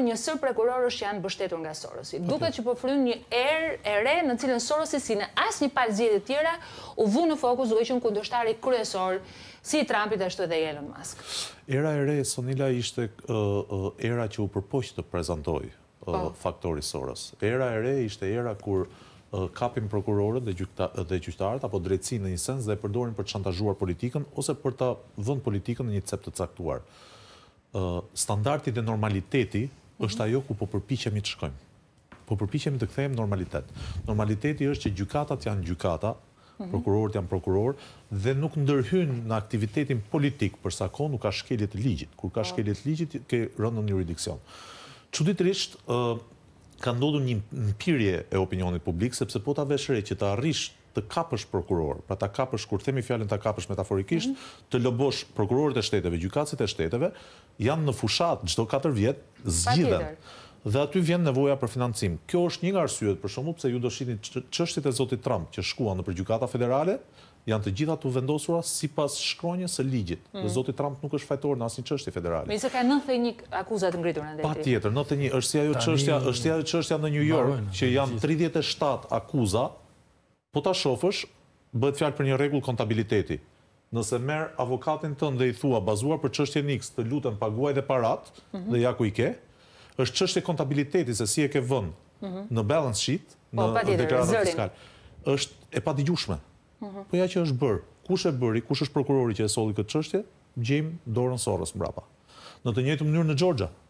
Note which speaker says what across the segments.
Speaker 1: një sër prekurorës që janë bështetur nga Sorosi. Duke që po një erë e re në cilën Sorosi si në asë një palë zjedit tjera u vunë në fokus u eqën kundështari kryesor si Trumpit e edhe Elon Musk.
Speaker 2: Era e re, Sonila, ishte era që u përpoqë të prezentoj po. faktori Soros. Era e re ishte era kur kapim prokurorët dhe gjyhtarët apo drejtsin në një sens dhe përdorin për të shantazhuar politikën ose për të vënd politikën në një cep të caktuar. Standartit e normaliteti është ajo ku po përpichemi të shkojmë. Po përpichemi të kthejmë normalitet. Normaliteti është që gjukatat janë gjukata, mhm. prokurorët janë prokurorë, dhe nuk ndërhyn në aktivitetin politik, përsa ko nuk ka shkeljet ligjit. Kur ka po. shkeljet ligjit, ke rëndën juridikcion. Quditrisht, ka ndodhë një mpirje e opinionit publik, sepse po të aveshre që të arrisht të kapësh prokuror, pra ta kapësh, kur themi fjallin ta kapësh metaforikisht, mhm. të lobosh prokurorët e shteteve, gjykacit e shteteve, janë në fushat, gjdo 4 vjetë, zgjidhen. Dhe aty vjen nevoja për financim. Kjo është një nga arsyet, për shumë, pëse ju do shini qështit e Zotit Trump, që shkuan në përgjukata federale, janë të gjitha të vendosura si pas shkronjës së ligjit. Mm. Dhe mhm. Zotit Trump nuk është fajtor në asë një qështi federale.
Speaker 1: Me se ka 91 akuzat ngritur në deti. Pa tjetër,
Speaker 2: 91, është si ajo qështja, është si ajo qështja në New York, që janë 37 akuzat, po ta shofësh, bëhet fjalë për një rregull kontabiliteti. Nëse merr avokatin tënd dhe i thua bazuar për çështjen X të lutem paguaj dhe parat, mm -hmm. dhe ja ku i ke, është çështje kontabiliteti se si e ke vënë mm -hmm. në balance sheet, po, në deklaratë fiskale. Është e padigjueshme. Mm -hmm. Po ja që është bër. Kush e bëri? Kush është prokurori që e solli këtë çështje? Gjim dorën sorrës mbrapa. Në të njëjtën mënyrë në Georgia. Mm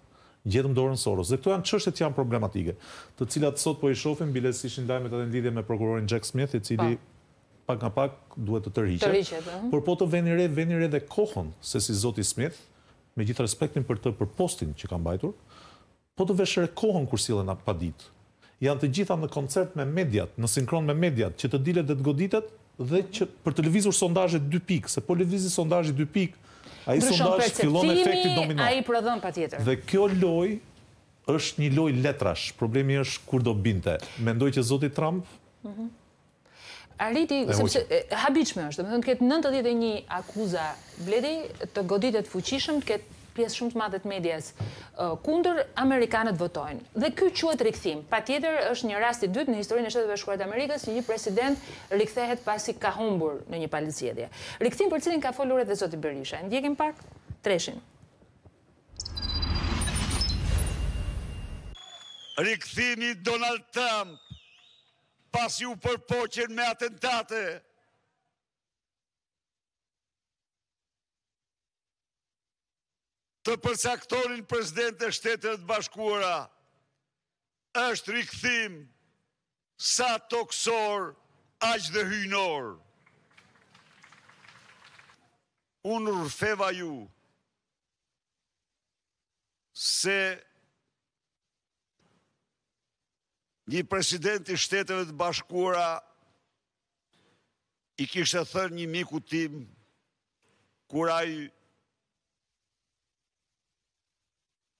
Speaker 2: gjetëm dorën Soros. Dhe këtu janë qështet janë problematike, të cilat sot po i shofim, biles ishin dajme në lidhje me prokurorin Jack Smith, i cili pak nga pak duhet të të Por po të veni re, veni re dhe kohën, se si zoti Smith, me gjithë respektin për të për postin që kam bajtur, po të veshere kohën kur silën atë pa ditë. Janë të gjitha në koncert me mediat, në sinkron me mediat, që të dilet dhe të goditet, dhe që për televizur sondajet 2 pikë, se po televizit sondajit 2 pikë, A i sondash fillon efekti domino. A i
Speaker 1: prodhon pa tjetër. Dhe
Speaker 2: kjo loj është një loj letrash. Problemi është kur do binte. Mendoj që Zoti Trump...
Speaker 1: Mhm. Arriti, sepse habiqme është, dhe më thënë të ketë 91 akuza bledi, të goditet fuqishëm, të ketë pjesë shumë të madhe të medias kundër amerikanët votojnë. Dhe ky quhet rikthim. Patjetër është një rast i dytë në historinë e Shtetit Bashkuar të Amerikës që një president rikthehet pasi ka humbur në një palëzgjedhje. Rikthim për cilin ka folur edhe zoti Berisha. E ndjekim pak treshin.
Speaker 3: Rikthimi Donald Trump pasi u përpoqën me atentate të përcaktonin prezident e shtetet bashkuara, është rikëthim sa toksor, aqë dhe hynor. Unë rrfeva ju, se një president i shtetëve të bashkura i kishtë thërë një miku tim kura i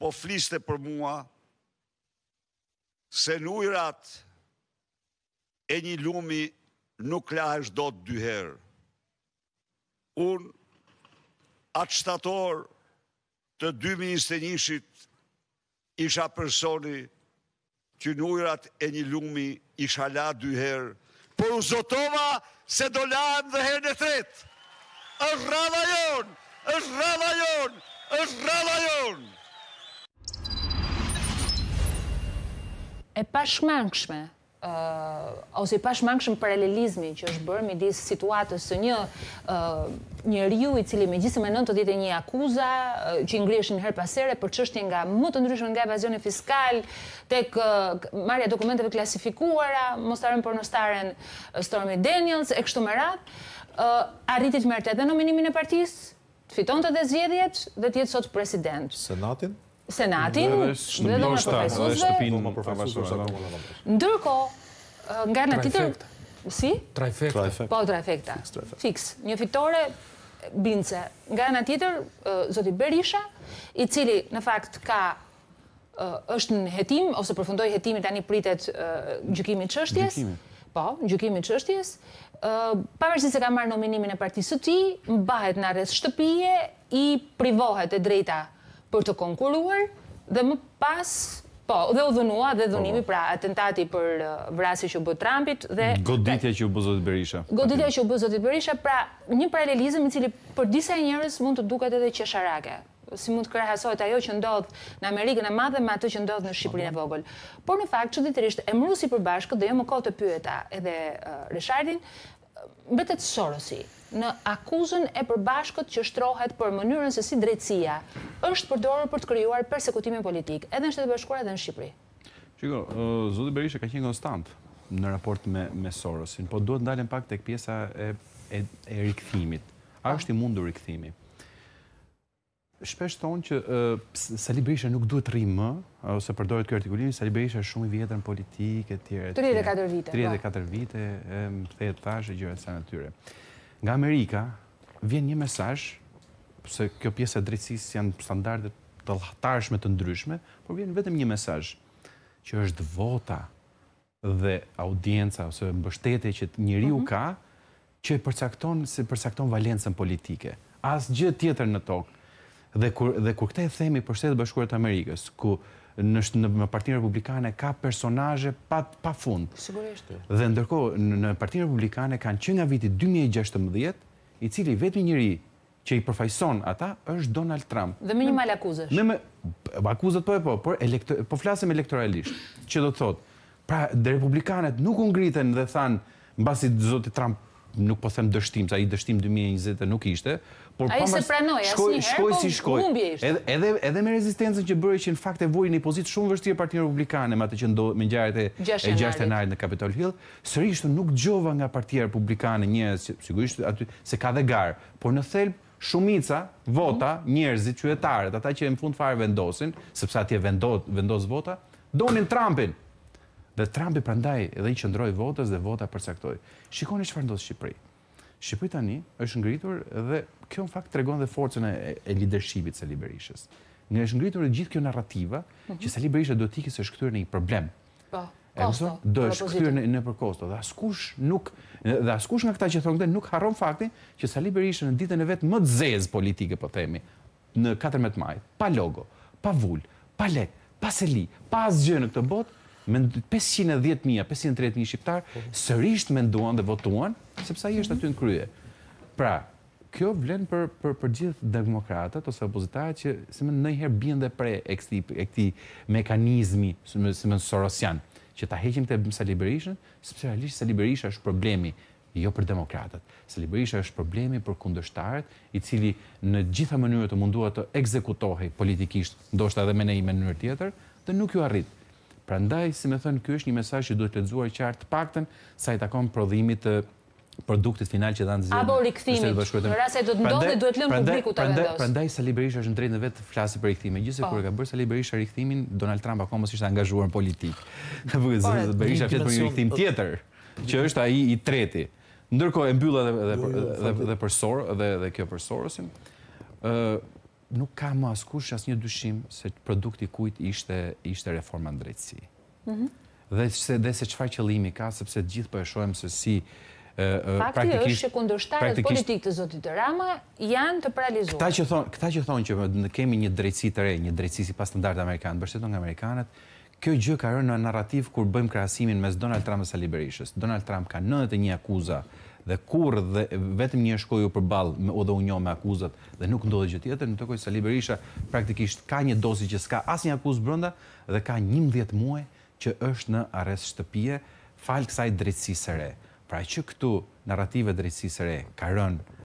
Speaker 3: po fliste për mua se në ujrat e një lumi nuk lahesh do të dyherë. Unë atë shtator të 2021 isha personi që në ujrat e një lumi isha la dyherë, por u zotova se do lahen dhe herë në tretë. është rrava jonë,
Speaker 1: është rrava jonë, është rrava jonë. e pashmangshme ose pashmangshëm paralelizmi që është bërë me disë situatës së një një riu i cili me gjithëm e nënë të djetë një akuza që ingrieshin her pasere për qështje nga më të ndryshme nga evazioni fiskal tek marja dokumenteve klasifikuara mostaren për nëstaren Stormy Daniels e kështu më ratë arritit mërtet dhe nominimin e partis fiton të dhe zjedhjet dhe tjetë sot president senatin Senatin dhe dhe në profesorës. Ndërko, nga në titër... Si? Trajfekta. Po, trajfekta. Fix. Një fitore bince. Nga në titër, Zotit Berisha, i cili në fakt ka është në jetim, ose përfundoj jetimit anë i pritet gjykimi gjykimit qështjes. Po, në gjykimit qështjes. Pavërsi se ka marrë nominimin e partisë të ti, mbahet në arres shtëpije, i privohet e drejta për të konkuruar dhe më pas po dhe u dhunua dhe dhunimi po, po. pra atentati për uh, vrasin që u bë Trumpit dhe
Speaker 4: goditja që u bë zotit Berisha.
Speaker 1: Goditja që u bë zotit Berisha, pra një paralelizëm i cili për disa njerëz mund të duket edhe qesharake si mund të krahasohet ajo që ndodh në Amerikën e Madhe me atë që ndodh në Shqipërinë e po, Vogël. Por në fakt çuditërisht emrusi i përbashkët dhe jo më kohë të pyeta edhe uh, Reshardin uh, mbetet Sorosi në akuzën e përbashkët që shtrohet për mënyrën se si drejtësia është përdorën për të kryuar persekutimin politik, edhe në shtetë bashkura edhe në Shqipëri.
Speaker 4: Shqiko, uh, Zotë Berisha ka qenë konstant në raport me Sorosin, po duhet ndalën pak të këpjesa e rikëthimit. A po. është i mundur rikëthimi? Shpesh tonë që uh, Sali Berisha nuk duhet rrimë më, uh, ose përdojt kërë të Sali Berisha është shumë i vjetër në politikë, të të tjere, të të tjere, të tjere, të tjere, të tjere, nga Amerika vjen një mesazh se kjo pjesë e drejtësisë janë standarde të llahtarshme të ndryshme, por vjen vetëm një mesazh që është vota dhe audienca ose mbështetje që njeriu mhm. ka që e përcakton valencen përcakton valencën politike. Asgjë tjetër në tokë. Dhe kur dhe kur e themi për Shtetet Bashkuara të Amerikës, ku në partinë republikane ka personaje pa fund. Dhe ndërko, në partinë republikane kanë që nga viti 2016, i cili vetë njëri që i përfajson ata, është Donald Trump. Dhe me një malë akuzës. Akuzët po e po, por po flasim elektoralisht, që do të thotë, pra dhe republikanet nuk ungritën dhe thanë, në basit zotit Trump nuk po them dështim, sa i dështim 2020 nuk ishte, por pa mas shkoj, shkoj po si shkoj. Edhe edhe me rezistencën që bëri që në fakt e vuri në pozitë shumë vështirë partinë Republikane me atë që ndodhi me ngjarjet e gjashtë tetorit në Capitol Hill, sërish nuk gjova nga partinë Republikane njerëz që sigurisht aty se ka dhe gar, por në thelb shumica vota njerëzit qytetarët, ata që në fund fare vendosin, sepse atje vendos vendos vota, donin Trumpin. Dhe Trumpi prandaj edhe i qëndroi votës dhe vota përcaktoi. Shikoni çfarë ndodh ndodhë Shqipëri. Shqipëri tani është ngritur dhe kjo në fakt tregon dhe forcën e, e leadershipit së Liberishës. Nga është ngritur gjithë kjo narrativa mm -hmm. që Sali Berisha do të se është këtyrë në një problem.
Speaker 1: Po. E do është këtyrë
Speaker 4: në përkosto dhe askush nuk dhe askush nga këta që thonë këtë nuk harron faktin që Sali Berisha në ditën e vet më të zezë politike po themi në 14 maj, pa logo, pa vul, pa lek, pa seli, pa asgjë në këtë botë 510.000-530.000 shqiptarë sërisht menduan dhe votuan, sepse i është aty në krye. Pra, kjo vlen për, për, për gjithë demokratët ose opozitarët që si më nëjëherë bjën dhe pre e këti, mekanizmi, si më në Sorosian, që ta heqim të ebëm Sali sepse realisht Saliberisha është problemi, jo për demokratët. Saliberisha është problemi për kundështarët, i cili në gjitha mënyrët të mundua të ekzekutohi politikisht, ndoshta edhe me nejë mënyrë tjetër, dhe nuk ju arritë. Pra ndaj, si me thënë, kjo është një mesaj që duhet të dzuaj qartë pakten sa i takon prodhimit të produktit final që të zhjene. Abo rikëthimit, në rase do të ndodhë dhe duhet lëmë publiku të vendosë. Pra ndaj, Sali Berisha është në drejtë në vetë të flasë për rikëthime. Gjëse po. kërë ka bërë Sali Berisha rikëthimin, Donald Trump akomës ishte angazhuar në politikë. Po, Berisha fjetë për një rikëthim tjetër, që është aji i treti. Ndërko e mbylla jo, dhe përsorë, dhe kjo përsorësim nuk ka më askush asë një dyshim se produkti kujt ishte, ishte reforma në drejtësi. Mhm. dhe, se, dhe se qëfar qëlimi ka, sepse gjithë për po e shojmë se si Fakti është që
Speaker 1: kundërshtarët politik të zotit rama janë të paralizuar. Këta që
Speaker 4: thonë, këta që, që në kemi një drejtësi të re, një drejtësi si pas të ndarët Amerikanët, bërshetën nga Amerikanët, kjo gjë ka rënë në narrativ kur bëjmë krasimin mes Donald Trump dhe Saliberishës. Donald Trump ka 91 akuza dhe kur dhe vetëm një shkoju për balë me odhe unjo me akuzat dhe nuk ndodhe gjë tjetër, në të kojë Sali Berisha praktikisht ka një dosi që s'ka as një akuzë brënda dhe ka një mdjet muaj që është në arrest shtëpije falë kësaj drejtsisë re. Pra që këtu narrative drejtsisë re ka rënë